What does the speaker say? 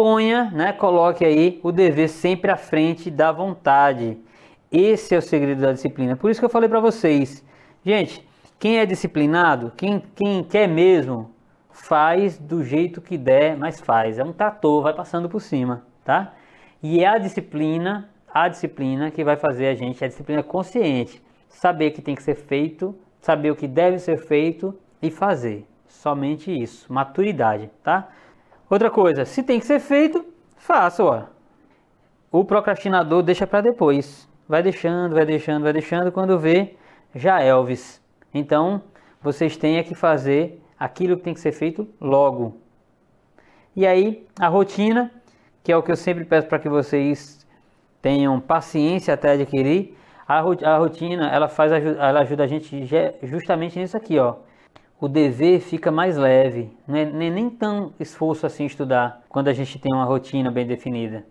ponha, né, coloque aí o dever sempre à frente da vontade. Esse é o segredo da disciplina. Por isso que eu falei para vocês. Gente, quem é disciplinado, quem, quem quer mesmo, faz do jeito que der, mas faz. É um trator, vai passando por cima, tá? E é a disciplina, a disciplina que vai fazer a gente, é a disciplina consciente. Saber que tem que ser feito, saber o que deve ser feito e fazer. Somente isso. Maturidade, tá? Outra coisa, se tem que ser feito, faça, ó. O procrastinador deixa para depois. Vai deixando, vai deixando, vai deixando, quando vê, já é Elvis. Então, vocês têm é que fazer aquilo que tem que ser feito logo. E aí, a rotina, que é o que eu sempre peço para que vocês tenham paciência até adquirir, a, rotina ela faz ela ajuda a gente justamente nisso aqui, ó o dever fica mais leve, é, não é nem tão esforço assim estudar quando a gente tem uma rotina bem definida.